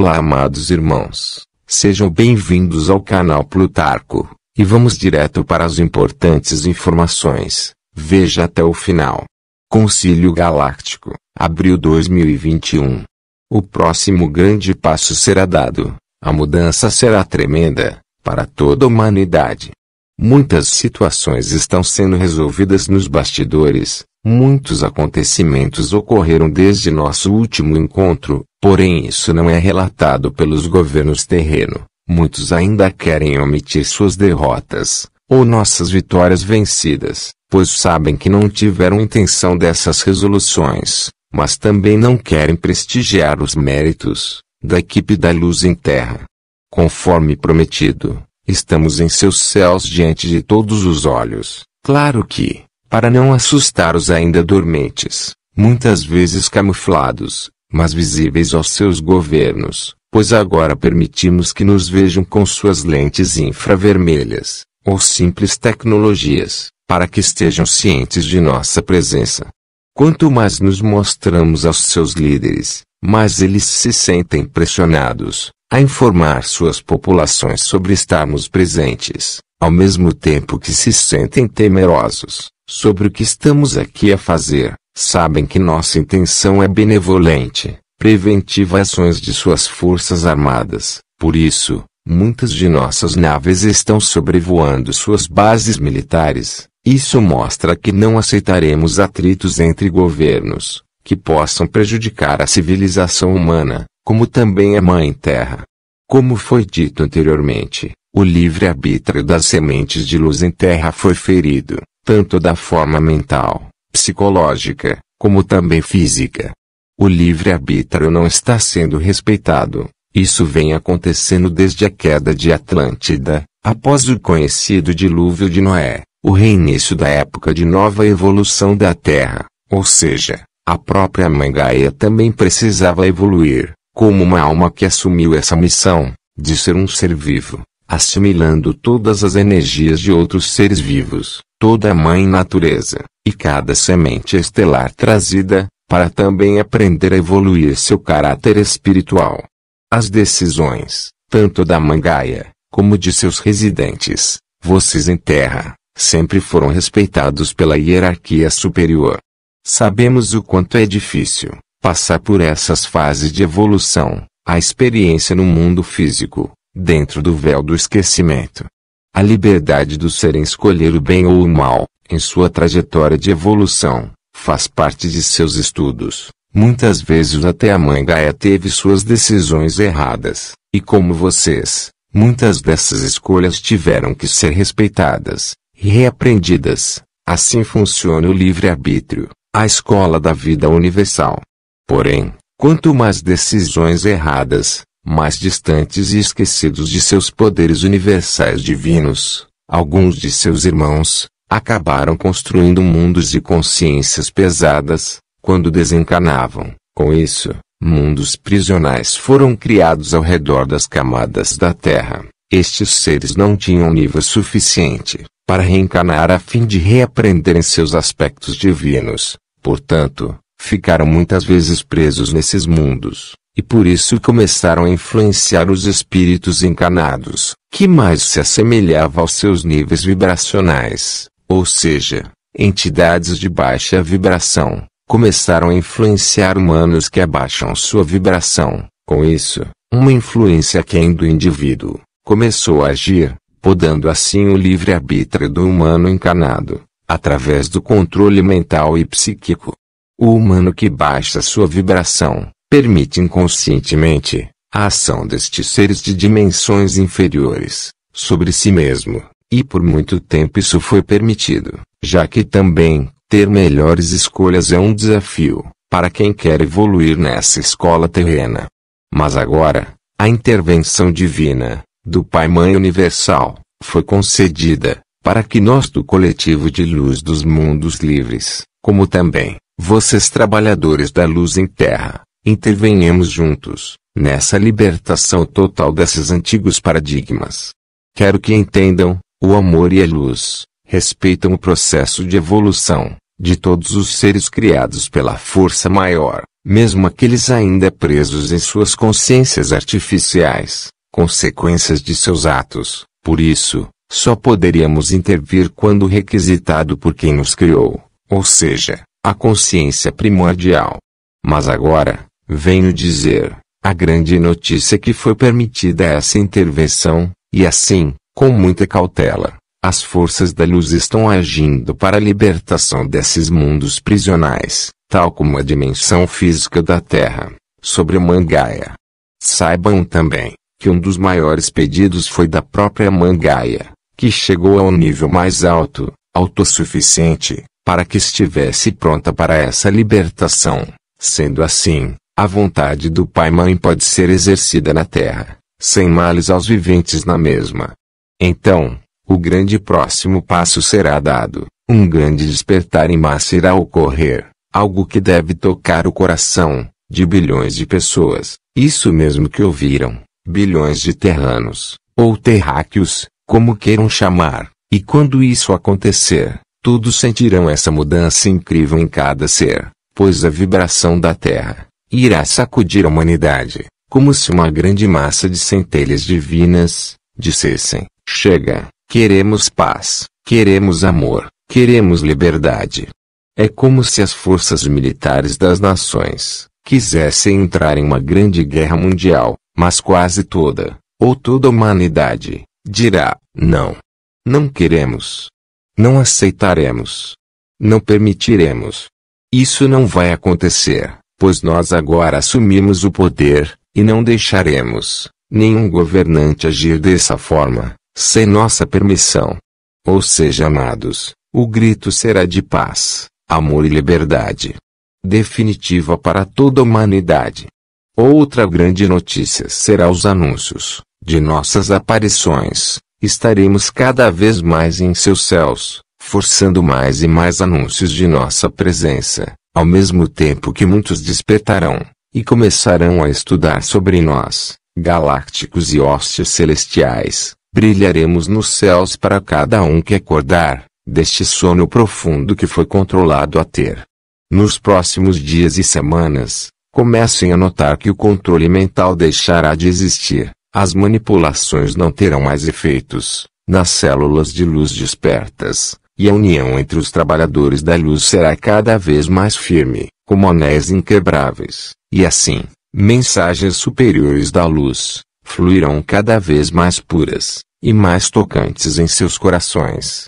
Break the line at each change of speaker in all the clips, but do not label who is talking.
Olá, amados irmãos. Sejam bem-vindos ao canal Plutarco, e vamos direto para as importantes informações. Veja até o final. Concílio Galáctico, abril 2021. O próximo grande passo será dado. A mudança será tremenda para toda a humanidade. Muitas situações estão sendo resolvidas nos bastidores, muitos acontecimentos ocorreram desde nosso último encontro, Porém, isso não é relatado pelos governos terreno. Muitos ainda querem omitir suas derrotas, ou nossas vitórias vencidas, pois sabem que não tiveram intenção dessas resoluções, mas também não querem prestigiar os méritos da equipe da luz em terra. Conforme prometido, estamos em seus céus diante de todos os olhos. Claro que, para não assustar os ainda dormentes, muitas vezes camuflados, mas visíveis aos seus governos, pois agora permitimos que nos vejam com suas lentes infravermelhas, ou simples tecnologias, para que estejam cientes de nossa presença. Quanto mais nos mostramos aos seus líderes, mais eles se sentem pressionados a informar suas populações sobre estarmos presentes, ao mesmo tempo que se sentem temerosos sobre o que estamos aqui a fazer sabem que nossa intenção é benevolente, preventiva ações de suas forças armadas. Por isso, muitas de nossas naves estão sobrevoando suas bases militares. Isso mostra que não aceitaremos atritos entre governos que possam prejudicar a civilização humana, como também a Mãe Terra. Como foi dito anteriormente, o livre-arbítrio das sementes de luz em terra foi ferido, tanto da forma mental psicológica, como também física. O livre-arbítrio não está sendo respeitado. Isso vem acontecendo desde a queda de Atlântida, após o conhecido dilúvio de Noé, o reinício da época de nova evolução da Terra, ou seja, a própria mãe Gaia também precisava evoluir, como uma alma que assumiu essa missão, de ser um ser vivo, assimilando todas as energias de outros seres vivos toda a mãe natureza, e cada semente estelar trazida, para também aprender a evoluir seu caráter espiritual. As decisões, tanto da Mangaia, como de seus residentes, vocês em terra, sempre foram respeitados pela hierarquia superior. Sabemos o quanto é difícil passar por essas fases de evolução, a experiência no mundo físico, dentro do véu do esquecimento, a liberdade do ser em escolher o bem ou o mal, em sua trajetória de evolução, faz parte de seus estudos. Muitas vezes até a mãe Gaia teve suas decisões erradas, e como vocês, muitas dessas escolhas tiveram que ser respeitadas, e reaprendidas. Assim funciona o livre-arbítrio, a escola da vida universal. Porém, quanto mais decisões erradas, mais distantes e esquecidos de seus poderes universais divinos, alguns de seus irmãos, acabaram construindo mundos de consciências pesadas, quando desencarnavam. Com isso, mundos prisionais foram criados ao redor das camadas da Terra. Estes seres não tinham nível suficiente para reencarnar a fim de reaprenderem seus aspectos divinos. Portanto, ficaram muitas vezes presos nesses mundos e por isso começaram a influenciar os espíritos encarnados, que mais se assemelhava aos seus níveis vibracionais, ou seja, entidades de baixa vibração, começaram a influenciar humanos que abaixam sua vibração. Com isso, uma influência quem é do indivíduo começou a agir, podando assim o livre-arbítrio do humano encarnado, através do controle mental e psíquico. O humano que baixa sua vibração permite inconscientemente a ação destes seres de dimensões inferiores sobre si mesmo, e por muito tempo isso foi permitido, já que também ter melhores escolhas é um desafio para quem quer evoluir nessa escola terrena. Mas agora, a intervenção divina do Pai Mãe Universal foi concedida para que nós do coletivo de luz dos mundos livres, como também vocês trabalhadores da luz em terra, intervenhamos juntos, nessa libertação total desses antigos paradigmas. Quero que entendam, o amor e a luz, respeitam o processo de evolução, de todos os seres criados pela força maior, mesmo aqueles ainda presos em suas consciências artificiais, consequências de seus atos, por isso, só poderíamos intervir quando requisitado por quem nos criou, ou seja, a consciência primordial. Mas agora, Venho dizer, a grande notícia é que foi permitida é essa intervenção, e assim, com muita cautela, as forças da luz estão agindo para a libertação desses mundos prisionais, tal como a dimensão física da Terra, sobre a Mangaia. Saibam também que um dos maiores pedidos foi da própria Mangaia, que chegou ao nível mais alto, autossuficiente, para que estivesse pronta para essa libertação. Sendo assim, a vontade do Pai-Mãe pode ser exercida na terra, sem males aos viventes na mesma. Então, o grande próximo passo será dado, um grande despertar em massa irá ocorrer, algo que deve tocar o coração de bilhões de pessoas, isso mesmo que ouviram, bilhões de terranos, ou terráqueos, como queiram chamar, e quando isso acontecer, todos sentirão essa mudança incrível em cada ser, pois a vibração da Terra irá sacudir a humanidade, como se uma grande massa de centelhas divinas dissessem: Chega, queremos paz, queremos amor, queremos liberdade. É como se as forças militares das nações quisessem entrar em uma grande guerra mundial, mas quase toda, ou toda a humanidade, dirá: Não. Não queremos. Não aceitaremos. Não permitiremos. Isso não vai acontecer pois nós agora assumimos o poder, e não deixaremos nenhum governante agir dessa forma, sem nossa permissão. Ou seja, amados, o grito será de paz, amor e liberdade. Definitiva para toda a humanidade. Outra grande notícia será os anúncios de nossas aparições. Estaremos cada vez mais em seus céus, forçando mais e mais anúncios de nossa presença, ao mesmo tempo que muitos despertarão, e começarão a estudar sobre nós, galácticos e hóstias celestiais, brilharemos nos céus para cada um que acordar, deste sono profundo que foi controlado a ter. Nos próximos dias e semanas, comecem a notar que o controle mental deixará de existir, as manipulações não terão mais efeitos, nas células de luz despertas, e a união entre os trabalhadores da luz será cada vez mais firme, como anéis inquebráveis, e assim, mensagens superiores da luz fluirão cada vez mais puras e mais tocantes em seus corações.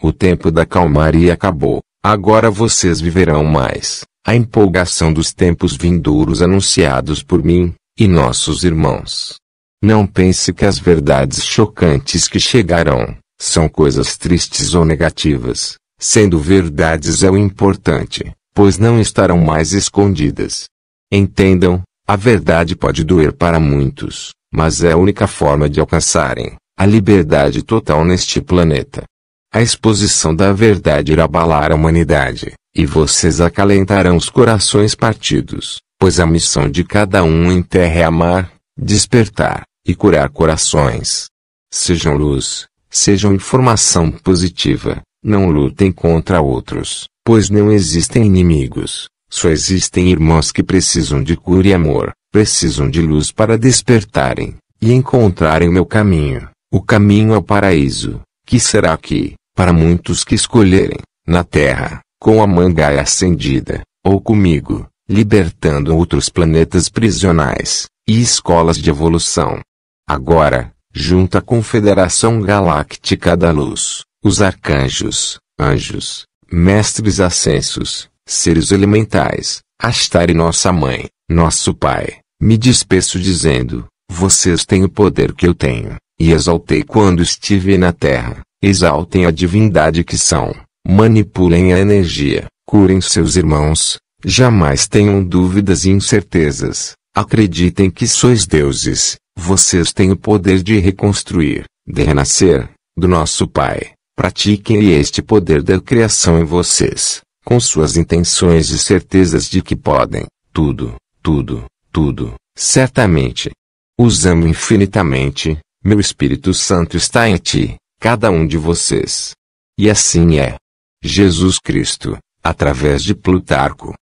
O tempo da calmaria acabou, agora vocês viverão mais a empolgação dos tempos vindouros anunciados por mim e nossos irmãos. Não pense que as verdades chocantes que chegarão são coisas tristes ou negativas, sendo verdades é o importante, pois não estarão mais escondidas. Entendam, a verdade pode doer para muitos, mas é a única forma de alcançarem a liberdade total neste planeta. A exposição da verdade irá abalar a humanidade, e vocês acalentarão os corações partidos, pois a missão de cada um em terra é amar, despertar e curar corações. Sejam luz, sejam informação positiva. Não lutem contra outros, pois não existem inimigos, só existem irmãos que precisam de cura e amor, precisam de luz para despertarem e encontrarem meu caminho, o caminho ao é paraíso, que será aqui, para muitos que escolherem, na terra, com a mangaia acendida, ou comigo, libertando outros planetas prisionais e escolas de evolução. Agora, junto à Confederação Galáctica da Luz, os arcanjos, anjos, mestres ascensos, seres elementais, Astar e nossa mãe, nosso pai, me despeço dizendo: vocês têm o poder que eu tenho, e exaltei quando estive na terra, exaltem a divindade que são, manipulem a energia, curem seus irmãos, jamais tenham dúvidas e incertezas, acreditem que sois deuses, vocês têm o poder de reconstruir, de renascer, do nosso Pai. Pratiquem este poder da criação em vocês, com suas intenções e certezas de que podem, tudo, tudo, tudo, certamente. Os amo infinitamente, meu Espírito Santo está em ti, cada um de vocês. E assim é. Jesus Cristo, através de Plutarco.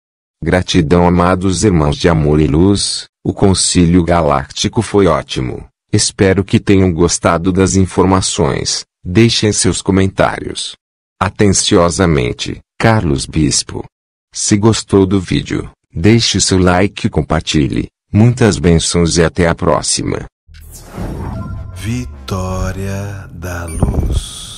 Gratidão, amados irmãos de amor e luz. O Concílio Galáctico foi ótimo. Espero que tenham gostado das informações. Deixem seus comentários. Atenciosamente, Carlos Bispo. Se gostou do vídeo, deixe seu like e compartilhe. Muitas bênçãos e até a próxima. Vitória da Luz.